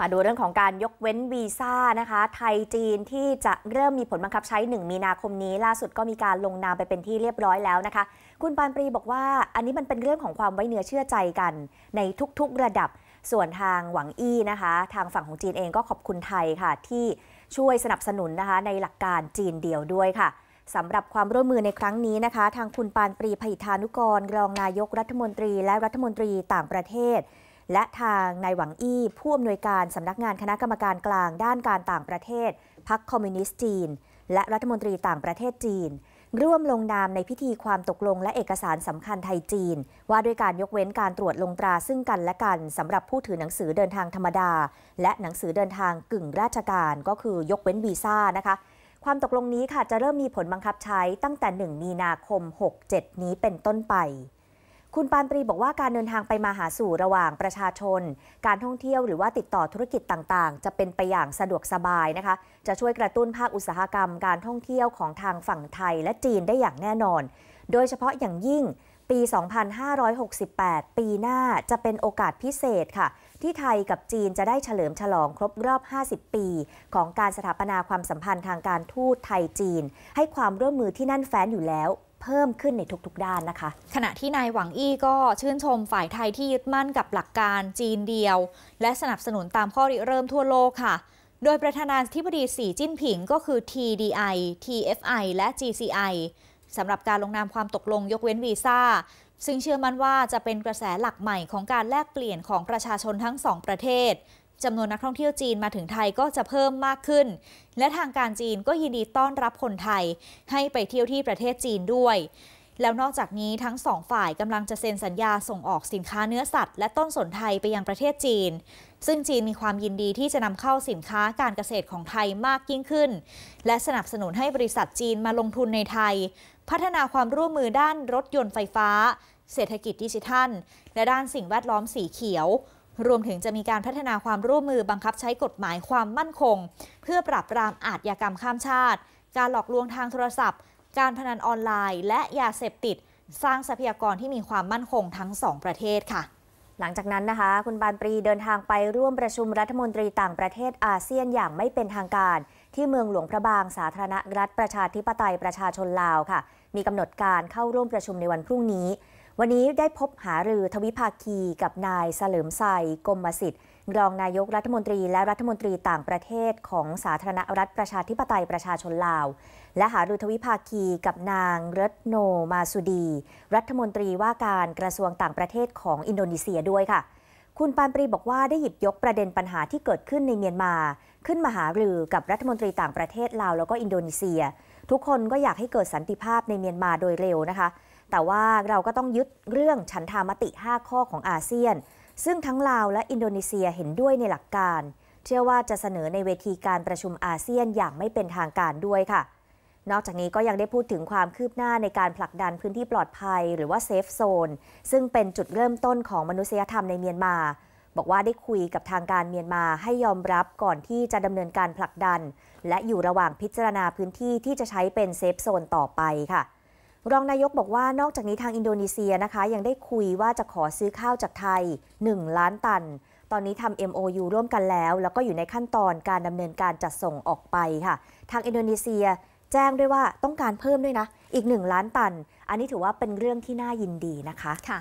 มาดูเรื่องของการยกเว้นวีซ่านะคะ ไทยจีนที่จะเริ่มมีผลบังคับใช้ 1 มีนาคมนี้ ล่าสุดก็มีการลงนามไปเป็นที่เรียบร้อยแล้วนะคะ คุณปานปรีบอกว่าอันนี้มันเป็นเรื่องของความไว้เนื้อเชื่อใจกัน ในทุกๆระดับส่วนทางหวังอี้นะคะ ทางฝั่งของจีนเองก็ขอบคุณไทยค่ะ ที่ช่วยสนับสนุนนะคะในหลักการจีนเดียวด้วยค่ะสำหรับความร่วมมือในครั้งนี้นะคะ ทางคุณปานปรีพหิธานุกร รองนายกรัฐมนตรีและรัฐมนตรีต่างประเทศและทางนายหวังอี้ผู้อำนวยการสำนักงานคณะกรรมการกลางด้านการต่างประเทศพรรคคอมมิวนิสต์จีน และรัฐมนตรีต่างประเทศจีนร่วมลงนามในพิธีความตกลง และเอกสารสำคัญไทยจีน ว่าด้วยการยกเว้นการตรวจลงตราซึ่งกัน และกันสำหรับผู้ถือหนังสือเดินทางธรรมดา และหนังสือเดินทางกึ่งราชการ ก็คือยกเว้นวีซ่านะคะ ความตกลงนี้ค่ะจะเริ่มมีผลบังคับใช้ตั้งแต่1มีนาคม 67 นี้เป็นต้นไปคุณปานปรีบอกว่าการเดินทางไปมาหาสู่ระหว่างประชาชน การท่องเที่ยวหรือว่าติดต่อธุรกิจต่างๆ จะเป็นไปอย่างสะดวกสบายนะคะ จะช่วยกระตุ้นภาคอุตสาหกรรมการท่องเที่ยวของทางฝั่งไทยและจีนได้อย่างแน่นอน โดยเฉพาะอย่างยิ่งปี 2568 ปีหน้าจะเป็นโอกาสพิเศษค่ะ ที่ไทยกับจีนจะได้เฉลิมฉลองครบรอบ 50 ปี ของการสถาปนาความสัมพันธ์ทางการทูตไทยจีน ให้ความร่วมมือที่นั่นแฟ้นอยู่แล้วเพิ่มขึ้นในทุกๆด้านนะคะ ขณะที่นายหวังอี้ก็ชื่นชมฝ่ายไทยที่ยึดมั่นกับหลักการจีนเดียว และสนับสนุนตามข้อริเริ่มทั่วโลกค่ะ โดยประธานาธิบดีสีจิ้นผิงก็คือ TDI TFI และ GCI สำหรับการลงนามความตกลงยกเว้นวีซ่าซึ่งเชื่อมั่นว่าจะเป็นกระแสหลักใหม่ของการแลกเปลี่ยนของประชาชนทั้งสองประเทศจำนวนนักท่องเที่ยวจีนมาถึงไทยก็จะเพิ่มมากขึ้น และทางการจีนก็ยินดีต้อนรับคนไทยให้ไปเที่ยวที่ประเทศจีนด้วย แล้วนอกจากนี้ทั้งสองฝ่ายกำลังจะเซ็นสัญญาส่งออกสินค้าเนื้อสัตว์และต้นสนไทยไปยังประเทศจีน ซึ่งจีนมีความยินดีที่จะนำเข้าสินค้าการเกษตรของไทยมากยิ่งขึ้น และสนับสนุนให้บริษัทจีนมาลงทุนในไทย พัฒนาความร่วมมือด้านรถยนต์ไฟฟ้า เศรษฐกิจดิจิทัล และด้านสิ่งแวดล้อมสีเขียวรวมถึงจะมีการพัฒนาความร่วมมือบังคับใช้กฎหมายความมั่นคง เพื่อปราบปรามอาชญากรรมข้ามชาติ การหลอกลวงทางโทรศัพท์ การพนันออนไลน์และยาเสพติด สร้างทรัพยากรที่มีความมั่นคงทั้งสองประเทศค่ะ หลังจากนั้นนะคะ คุณบานปรีเดินทางไปร่วมประชุมรัฐมนตรีต่างประเทศอาเซียนอย่างไม่เป็นทางการ ที่เมืองหลวงพระบางสาธารณรัฐ ประชาธิปไตยประชาชนลาวค่ะ มีกำหนดการเข้าร่วมประชุมในวันพรุ่งนี้วันนี้ได้พบหารือทวิภาคีกับนายเสลิมไซกรมสิทธิ์รองนายกรัฐมนตรีและรัฐมนตรีต่างประเทศของสาธารณรัฐประชาธิปไตยประชาชนลาว และหารือทวิภาคี กับนางรัตโน มาสุดี รัฐมนตรีว่าการกระทรวงต่างประเทศของอินโดนีเซียด้วยค่ะ คุณปานปรีบอกว่าได้หยิบยกประเด็นปัญหาที่เกิดขึ้นในเมียนมา ขึ้นมาหารือกับรัฐมนตรีต่างประเทศลาวแล้วก็อินโดนีเซีย ทุกคนก็อยากให้เกิดสันติภาพในเมียนมาโดยเร็วนะคะแต่ว่าเราก็ต้องยึดเรื่องฉันทามติ 5 ข้อของอาเซียน ซึ่งทั้งลาวและอินโดนีเซียเห็นด้วยในหลักการ เชื่อว่าจะเสนอในเวทีการประชุมอาเซียนอย่างไม่เป็นทางการด้วยค่ะ นอกจากนี้ก็ยังได้พูดถึงความคืบหน้าในการผลักดันพื้นที่ปลอดภัย หรือว่าเซฟโซนซึ่งเป็นจุดเริ่มต้นของมนุษยธรรมในเมียนมา บอกว่าได้คุยกับทางการเมียนมาให้ยอมรับก่อนที่จะดำเนินการผลักดัน และอยู่ระหว่างพิจารณาพื้นที่ที่จะใช้เป็นเซฟโซนต่อไปค่ะรองนายกบอกว่านอกจากนี้ทางอินโดนีเซียนะคะ ยังได้คุยว่าจะขอซื้อข้าวจากไทย 1 ล้านตัน ตอนนี้ทำ MOU ร่วมกันแล้ว แล้วก็อยู่ในขั้นตอนการดำเนินการจัดส่งออกไปค่ะ ทางอินโดนีเซีย แจ้งด้วยว่าต้องการเพิ่มด้วยนะ อีก 1 ล้านตัน อันนี้ถือว่าเป็นเรื่องที่น่ายินดีนะคะค่ะ